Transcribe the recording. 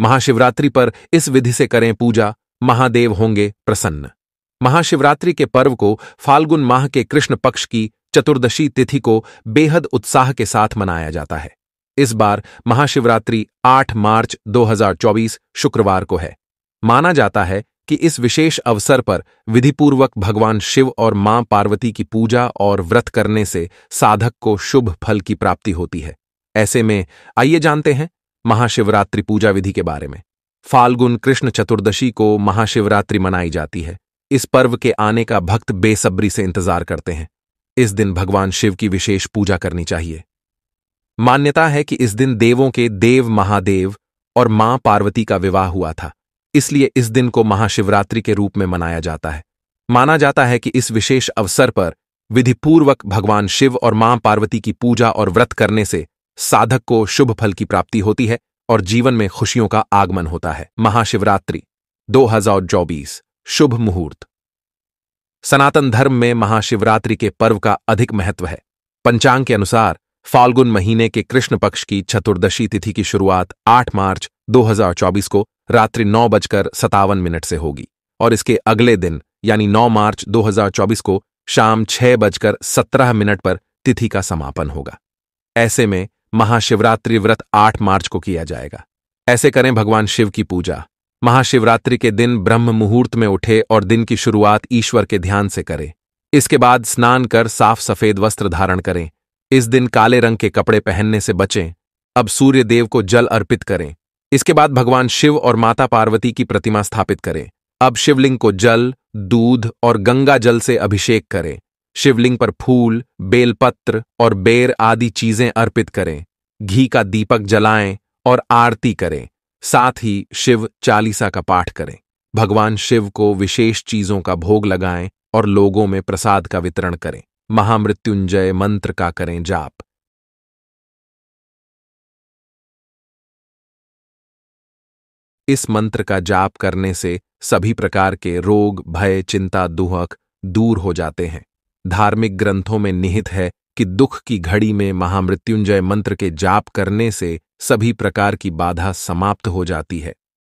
महाशिवरात्रि पर इस विधि से करें पूजा महादेव होंगे प्रसन्न महाशिवरात्रि के पर्व को फाल्गुन माह के कृष्ण पक्ष की चतुर्दशी तिथि को बेहद उत्साह के साथ मनाया जाता है इस बार महाशिवरात्रि 8 मार्च 2024 शुक्रवार को है माना जाता है कि इस विशेष अवसर पर विधिपूर्वक भगवान शिव और मां पार्वती की पूजा और व्रत करने से साधक को शुभ फल की प्राप्ति होती है ऐसे में आइए जानते हैं महाशिवरात्रि पूजा विधि के बारे में फाल्गुन कृष्ण चतुर्दशी को महाशिवरात्रि मनाई जाती है इस पर्व के आने का भक्त बेसब्री से इंतजार करते हैं इस दिन भगवान शिव की विशेष पूजा करनी चाहिए मान्यता है कि इस दिन देवों के देव महादेव और मां पार्वती का विवाह हुआ था इसलिए इस दिन को महाशिवरात्रि के रूप में मनाया जाता है माना जाता है कि इस विशेष अवसर पर विधिपूर्वक भगवान शिव और मां पार्वती की पूजा और व्रत करने से साधक को शुभ फल की प्राप्ति होती है और जीवन में खुशियों का आगमन होता है महाशिवरात्रि 2024 शुभ मुहूर्त सनातन धर्म में महाशिवरात्रि के पर्व का अधिक महत्व है पंचांग के अनुसार फाल्गुन महीने के कृष्ण पक्ष की चतुर्दशी तिथि की शुरुआत 8 मार्च 2024 को रात्रि नौ बजकर सतावन मिनट से होगी और इसके अगले दिन यानी 9 मार्च 2024 को शाम छह बजकर सत्रह मिनट पर तिथि का समापन होगा ऐसे में महाशिवरात्रि व्रत 8 मार्च को किया जाएगा ऐसे करें भगवान शिव की पूजा महाशिवरात्रि के दिन ब्रह्म मुहूर्त में उठे और दिन की शुरुआत ईश्वर के ध्यान से करें इसके बाद स्नान कर साफ सफेद वस्त्र धारण करें इस दिन काले रंग के कपड़े पहनने से बचें अब सूर्य देव को जल अर्पित करें इसके बाद भगवान शिव और माता पार्वती की प्रतिमा स्थापित करें अब शिवलिंग को जल दूध और गंगा जल से अभिषेक करें शिवलिंग पर फूल बेलपत्र और बेर आदि चीजें अर्पित करें घी का दीपक जलाएं और आरती करें साथ ही शिव चालीसा का पाठ करें भगवान शिव को विशेष चीजों का भोग लगाएं और लोगों में प्रसाद का वितरण करें महामृत्युंजय मंत्र का करें जाप इस मंत्र का जाप करने से सभी प्रकार के रोग भय चिंता दुहक दूर हो जाते हैं धार्मिक ग्रंथों में निहित है कि दुख की घड़ी में महामृत्युंजय मंत्र के जाप करने से सभी प्रकार की बाधा समाप्त हो जाती है